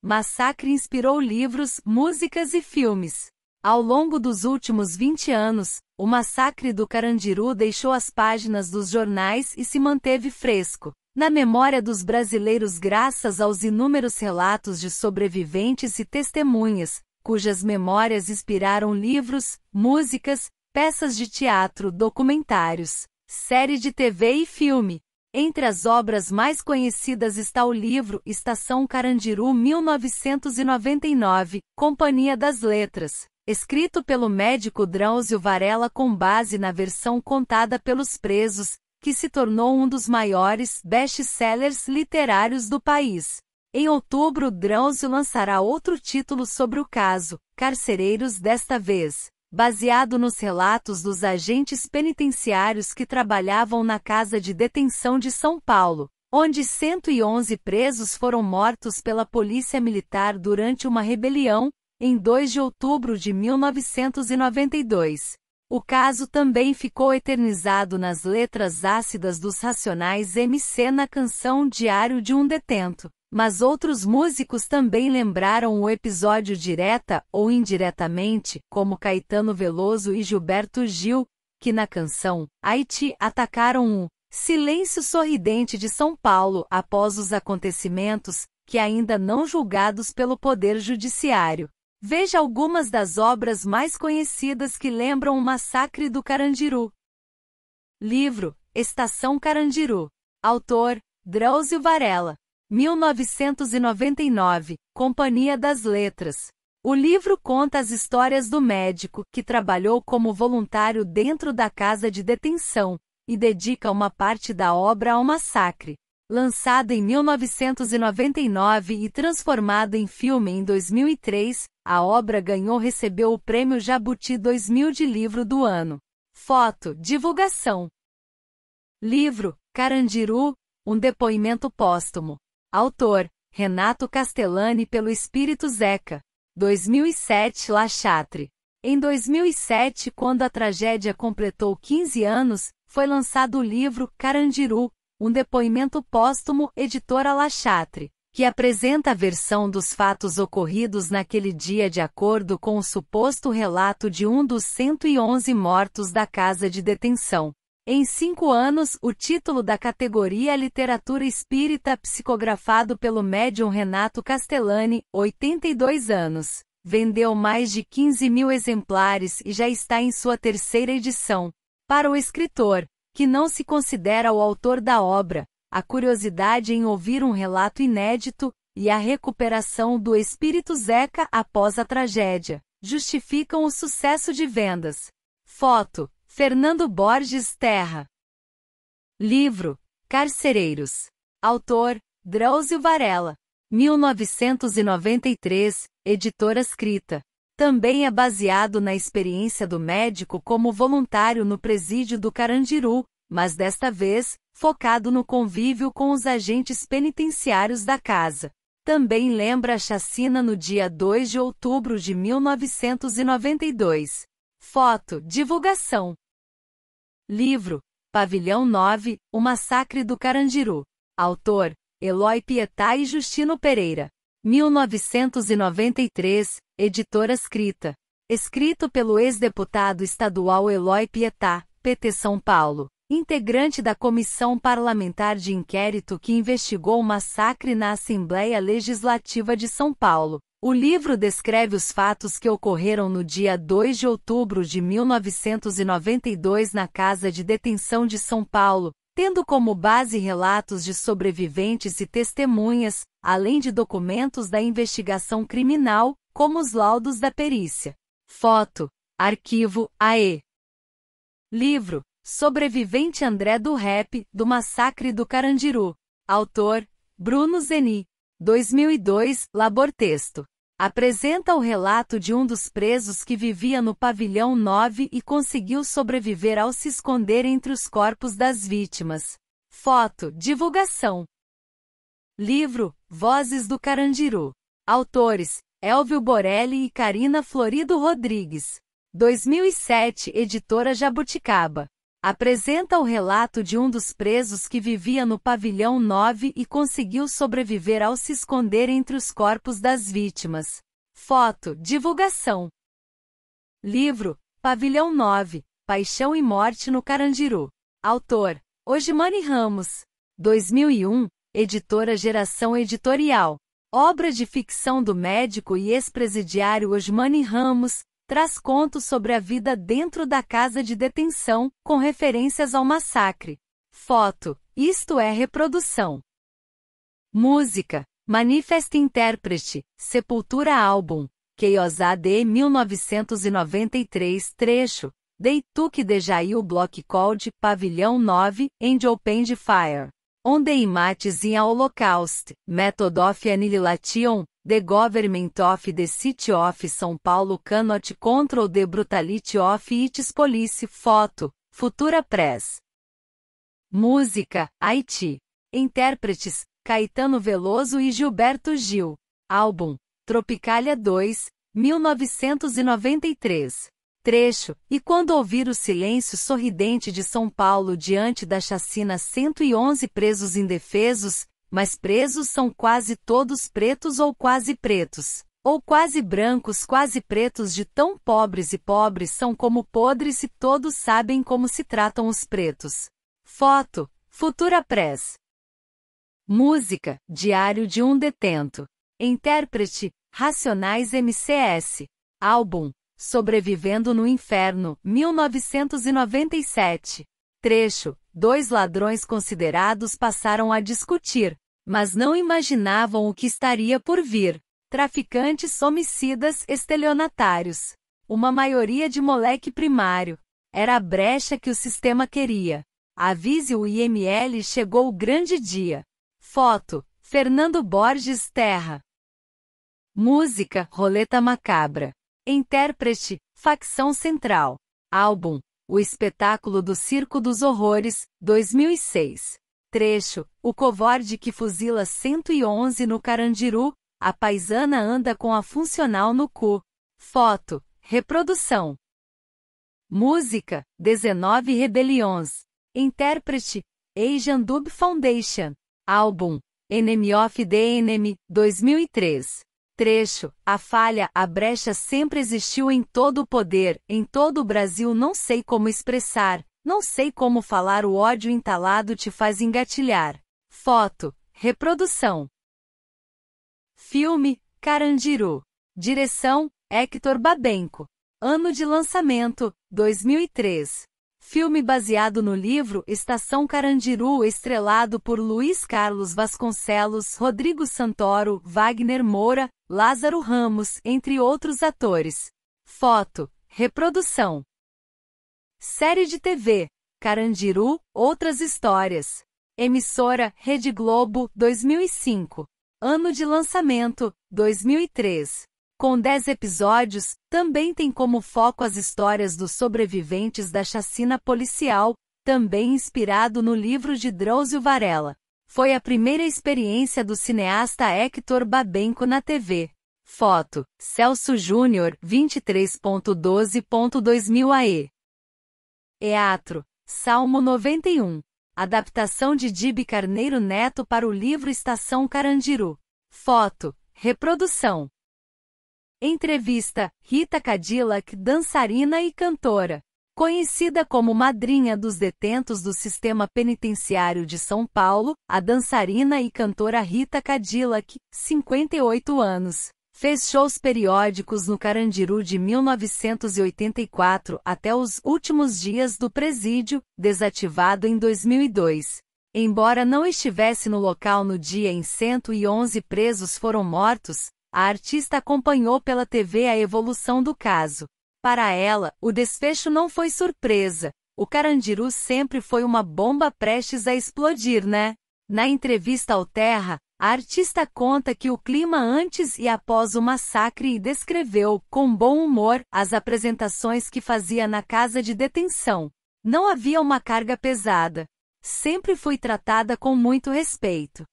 Massacre inspirou livros, músicas e filmes. Ao longo dos últimos 20 anos, o massacre do Carandiru deixou as páginas dos jornais e se manteve fresco na memória dos brasileiros graças aos inúmeros relatos de sobreviventes e testemunhas, cujas memórias inspiraram livros, músicas, peças de teatro, documentários, série de TV e filme. Entre as obras mais conhecidas está o livro Estação Carandiru 1999, Companhia das Letras, escrito pelo médico Drãozio Varela com base na versão contada pelos presos, que se tornou um dos maiores best-sellers literários do país. Em outubro, Drãozio lançará outro título sobre o caso, Carcereiros desta vez, baseado nos relatos dos agentes penitenciários que trabalhavam na Casa de Detenção de São Paulo, onde 111 presos foram mortos pela Polícia Militar durante uma rebelião, em 2 de outubro de 1992. O caso também ficou eternizado nas letras ácidas dos Racionais MC na canção Diário de um Detento. Mas outros músicos também lembraram o episódio direta ou indiretamente, como Caetano Veloso e Gilberto Gil, que na canção Haiti atacaram o silêncio sorridente de São Paulo após os acontecimentos, que ainda não julgados pelo Poder Judiciário. Veja algumas das obras mais conhecidas que lembram o massacre do Carandiru. Livro: Estação Carandiru. Autor: Drauzio Varela. 1999, Companhia das Letras. O livro conta as histórias do médico que trabalhou como voluntário dentro da casa de detenção e dedica uma parte da obra ao massacre. Lançado em 1999 e transformado em filme em 2003, a obra ganhou recebeu o Prêmio Jabuti 2000 de Livro do Ano. Foto, divulgação. Livro, Carandiru, um depoimento póstumo. Autor: Renato Castellani pelo Espírito Zeca. 2007 La Chatre. Em 2007, quando a tragédia completou 15 anos, foi lançado o livro Carandiru, um depoimento póstumo, editora La Chatre, que apresenta a versão dos fatos ocorridos naquele dia de acordo com o suposto relato de um dos 111 mortos da casa de detenção. Em cinco anos, o título da categoria Literatura Espírita psicografado pelo médium Renato Castellani, 82 anos, vendeu mais de 15 mil exemplares e já está em sua terceira edição. Para o escritor, que não se considera o autor da obra, a curiosidade em ouvir um relato inédito e a recuperação do espírito Zeca após a tragédia justificam o sucesso de vendas. Foto Fernando Borges Terra. Livro: Carcereiros. Autor: Drauzio Varela. 1993, editora escrita. Também é baseado na experiência do médico como voluntário no presídio do Carandiru, mas desta vez, focado no convívio com os agentes penitenciários da casa. Também lembra a chacina no dia 2 de outubro de 1992. Foto, divulgação. Livro: Pavilhão 9 O Massacre do Carandiru. Autor: Eloy Pietá e Justino Pereira. 1993, editora escrita. Escrito pelo ex-deputado estadual Eloy Pietá, PT São Paulo, integrante da Comissão Parlamentar de Inquérito que investigou o massacre na Assembleia Legislativa de São Paulo. O livro descreve os fatos que ocorreram no dia 2 de outubro de 1992 na Casa de Detenção de São Paulo, tendo como base relatos de sobreviventes e testemunhas, além de documentos da investigação criminal, como os laudos da perícia. Foto: Arquivo AE. Livro: Sobrevivente André do Rep, do Massacre do Carandiru. Autor: Bruno Zeni. 2002, Labor Texto. Apresenta o relato de um dos presos que vivia no pavilhão 9 e conseguiu sobreviver ao se esconder entre os corpos das vítimas. Foto, divulgação. Livro, Vozes do Carandiru. Autores, Elvio Borelli e Karina Florido Rodrigues. 2007, Editora Jabuticaba apresenta o relato de um dos presos que vivia no pavilhão 9 e conseguiu sobreviver ao se esconder entre os corpos das vítimas. Foto, divulgação. Livro, Pavilhão 9, Paixão e Morte no Carandiru. Autor, Ogimani Ramos. 2001, Editora Geração Editorial. Obra de ficção do médico e ex-presidiário Osmani Ramos, traz contos sobre a vida dentro da casa de detenção, com referências ao massacre. Foto, isto é reprodução. Música, Manifesta Intérprete, Sepultura Álbum, Queiosá de 1993, trecho, Deituque Dejail Block Code, Pavilhão 9, End Open Fire. Onde imates in Holocaust, Method of Annihilation, the government of the city of São Paulo cannot control the brutality of its police. Foto, Futura Press. Música, Haiti. Intérpretes, Caetano Veloso e Gilberto Gil. Álbum, Tropicália 2, 1993. Trecho, e quando ouvir o silêncio sorridente de São Paulo diante da chacina 111 presos indefesos, mas presos são quase todos pretos ou quase pretos, ou quase brancos, quase pretos de tão pobres e pobres são como podres e todos sabem como se tratam os pretos. Foto, Futura Press. Música, Diário de um Detento. Intérprete, Racionais MCS. Álbum, Sobrevivendo no Inferno, 1997. Trecho, dois ladrões considerados passaram a discutir, mas não imaginavam o que estaria por vir. Traficantes homicidas estelionatários. Uma maioria de moleque primário. Era a brecha que o sistema queria. Avise o IML chegou o grande dia. Foto: Fernando Borges Terra. Música: Roleta Macabra. Intérprete: Facção Central. Álbum: o espetáculo do Circo dos Horrores, 2006. Trecho: O covarde que fuzila 111 no Carandiru, a paisana anda com a funcional no cu. Foto: Reprodução. Música: 19 Rebeliões. Intérprete: Asian Dub Foundation. Álbum: Enemy of the Enemy, 2003. Trecho: A falha, a brecha sempre existiu em todo o poder, em todo o Brasil, não sei como expressar, não sei como falar, o ódio entalado te faz engatilhar. Foto: Reprodução. Filme: Carandiru. Direção: Hector Babenco. Ano de lançamento: 2003. Filme baseado no livro Estação Carandiru, estrelado por Luiz Carlos Vasconcelos, Rodrigo Santoro, Wagner Moura, Lázaro Ramos, entre outros atores. Foto: Reprodução. Série de TV: Carandiru, Outras Histórias. Emissora: Rede Globo, 2005. Ano de lançamento: 2003 com 10 episódios, também tem como foco as histórias dos sobreviventes da chacina policial, também inspirado no livro de Drauzio Varela. Foi a primeira experiência do cineasta Hector Babenco na TV. Foto: Celso Júnior, 23.12.2000 AE. Eatro, Salmo 91. Adaptação de Dibe Carneiro Neto para o livro Estação Carandiru. Foto: Reprodução: Entrevista: Rita Cadillac, dançarina e cantora. Conhecida como madrinha dos detentos do sistema penitenciário de São Paulo, a dançarina e cantora Rita Cadillac, 58 anos, fez shows periódicos no Carandiru de 1984 até os últimos dias do presídio, desativado em 2002. Embora não estivesse no local no dia em 111 presos foram mortos, a artista acompanhou pela TV a evolução do caso. Para ela, o desfecho não foi surpresa. O Carandiru sempre foi uma bomba prestes a explodir, né? Na entrevista ao Terra, a artista conta que o clima antes e após o massacre e descreveu, com bom humor, as apresentações que fazia na casa de detenção. Não havia uma carga pesada. Sempre fui tratada com muito respeito.